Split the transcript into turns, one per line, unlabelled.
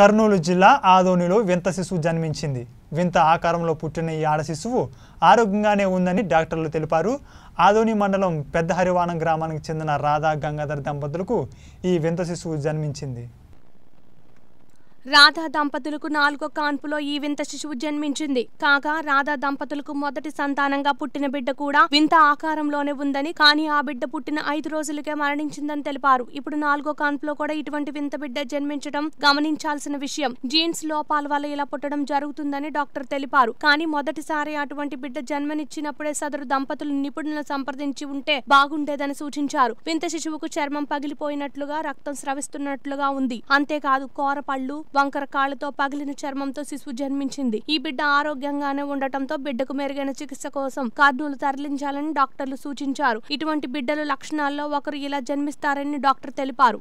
కర్నూలు జిల్లా ఆదోనిలో వింత శిశువు జన్మించింది వింత ఆకారంలో పుట్టిన ఈ ఆడ శిశువు ఆరోగ్యంగానే ఉందని డాక్టర్లు తెలిపారు ఆదోని మండలం పెద్ద హరివాణం గ్రామానికి చెందిన రాధా గంగాధర్ దంపతులకు ఈ వింత శిశువు జన్మించింది
రాధా దంపతులకు నాలుగో కాన్పులో ఈ వింత శిశువు జన్మించింది కాగా రాధా దంపతులకు మొదటి సంతానంగా పుట్టిన బిడ్డ కూడా వింత ఆకారంలోనే ఉందని కానీ ఆ బిడ్డ పుట్టిన ఐదు రోజులకే మరణించిందని తెలిపారు ఇప్పుడు నాలుగో కాన్పులో కూడా ఇటువంటి వింత బిడ్డ జన్మించడం గమనించాల్సిన విషయం జీన్స్ లోపాల వల్ల ఇలా పుట్టడం జరుగుతుందని డాక్టర్ తెలిపారు కానీ మొదటిసారి అటువంటి బిడ్డ జన్మనిచ్చినప్పుడే సదరు దంపతులు నిపుణులను సంప్రదించి ఉంటే బాగుండేదని సూచించారు వింత శిశువుకు చర్మం పగిలిపోయినట్లుగా రక్తం స్రవిస్తున్నట్లుగా ఉంది అంతేకాదు కోరపళ్ళు వంకర కాళ్లతో పగిలిన చర్మంతో శిశువు జన్మించింది ఈ బిడ్డ ఆరోగ్యంగానే ఉండటంతో బిడ్డకు మెరుగైన చికిత్స కోసం కర్నూలు తరలించాలని డాక్టర్లు సూచించారు ఇటువంటి బిడ్డలు లక్షణాల్లో ఒకరు ఇలా జన్మిస్తారని డాక్టర్ తెలిపారు